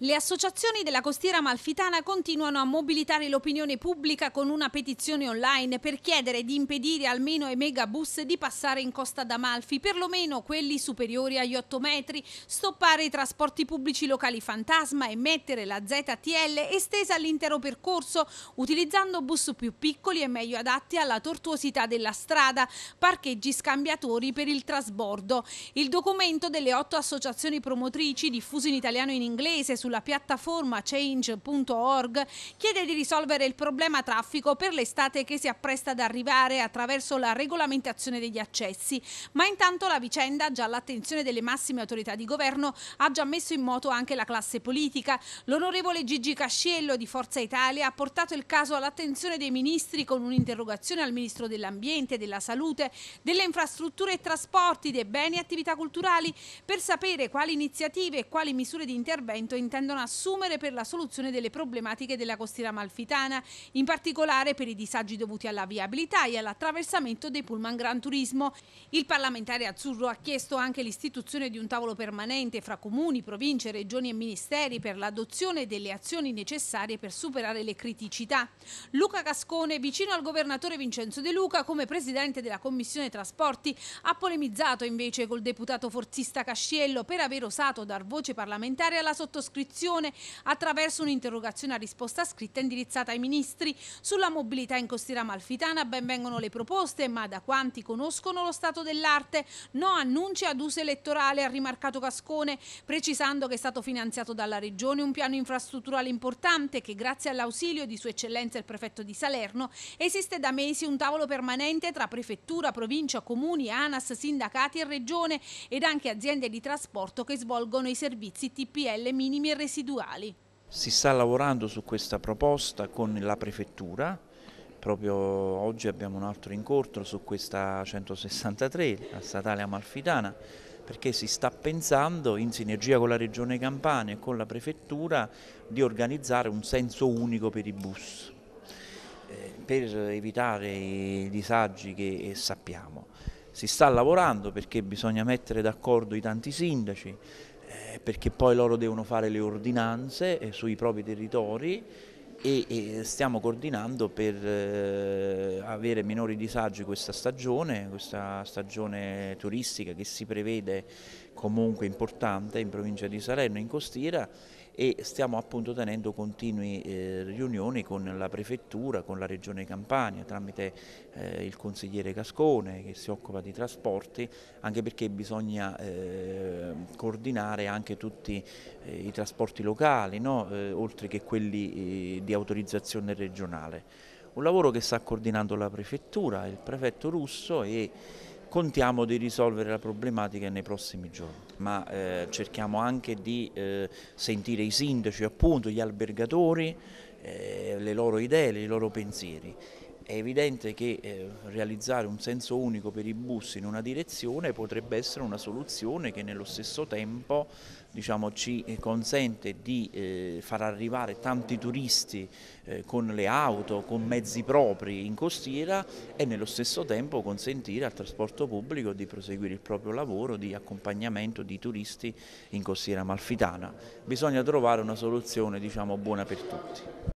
Le associazioni della costiera malfitana continuano a mobilitare l'opinione pubblica con una petizione online per chiedere di impedire almeno ai megabus di passare in costa d'Amalfi, perlomeno quelli superiori agli 8 metri, stoppare i trasporti pubblici locali fantasma e mettere la ZTL estesa all'intero percorso, utilizzando bus più piccoli e meglio adatti alla tortuosità della strada, parcheggi scambiatori per il trasbordo. Il documento delle otto associazioni promotrici, diffuso in italiano e in inglese, sulla piattaforma change.org chiede di risolvere il problema traffico per l'estate che si appresta ad arrivare attraverso la regolamentazione degli accessi, ma intanto la vicenda, già all'attenzione delle massime autorità di governo, ha già messo in moto anche la classe politica. L'onorevole Gigi Casciello di Forza Italia ha portato il caso all'attenzione dei ministri con un'interrogazione al ministro dell'Ambiente, della Salute, delle Infrastrutture e Trasporti, dei Beni e Attività Culturali per sapere quali iniziative e quali misure di intervento intende intendono assumere per la soluzione delle problematiche della costiera malfitana, in particolare per i disagi dovuti alla viabilità e all'attraversamento dei pullman Gran Turismo. Il parlamentare azzurro ha chiesto anche l'istituzione di un tavolo permanente fra comuni, province, regioni e ministeri per l'adozione delle azioni necessarie per superare le criticità. Luca Cascone, vicino al governatore Vincenzo De Luca, come presidente della Commissione Trasporti, ha polemizzato invece col deputato forzista Casciello per aver osato dar voce parlamentare alla sottoscrizione opposizione attraverso un'interrogazione a risposta scritta indirizzata ai ministri. Sulla mobilità in costiera malfitana benvengono le proposte, ma da quanti conoscono lo stato dell'arte, no annunci ad uso elettorale, ha rimarcato Cascone, precisando che è stato finanziato dalla Regione un piano infrastrutturale importante che grazie all'ausilio di Sua Eccellenza il prefetto di Salerno esiste da mesi un tavolo permanente tra prefettura, provincia, comuni, ANAS, sindacati e regione ed anche aziende di trasporto che svolgono i servizi TPL minimi e residuali. Si sta lavorando su questa proposta con la prefettura, proprio oggi abbiamo un altro incontro su questa 163, la statale amalfitana, perché si sta pensando in sinergia con la regione Campania e con la prefettura di organizzare un senso unico per i bus eh, per evitare i disagi che eh, sappiamo. Si sta lavorando perché bisogna mettere d'accordo i tanti sindaci, eh, perché poi loro devono fare le ordinanze eh, sui propri territori e, e stiamo coordinando per eh, avere minori disagi questa stagione, questa stagione turistica che si prevede comunque importante in provincia di Salerno, in costiera e stiamo appunto tenendo continui eh, riunioni con la prefettura, con la regione Campania tramite eh, il consigliere Cascone che si occupa di trasporti anche perché bisogna eh, coordinare anche tutti eh, i trasporti locali no? Eh, oltre che quelli eh, di autorizzazione regionale. Un lavoro che sta coordinando la prefettura, il prefetto russo e contiamo di risolvere la problematica nei prossimi giorni, ma eh, cerchiamo anche di eh, sentire i sindaci, appunto, gli albergatori, eh, le loro idee, i loro pensieri. È evidente che eh, realizzare un senso unico per i bus in una direzione potrebbe essere una soluzione che nello stesso tempo diciamo, ci eh, consente di eh, far arrivare tanti turisti eh, con le auto, con mezzi propri in costiera e nello stesso tempo consentire al trasporto pubblico di proseguire il proprio lavoro di accompagnamento di turisti in costiera malfitana. Bisogna trovare una soluzione diciamo, buona per tutti.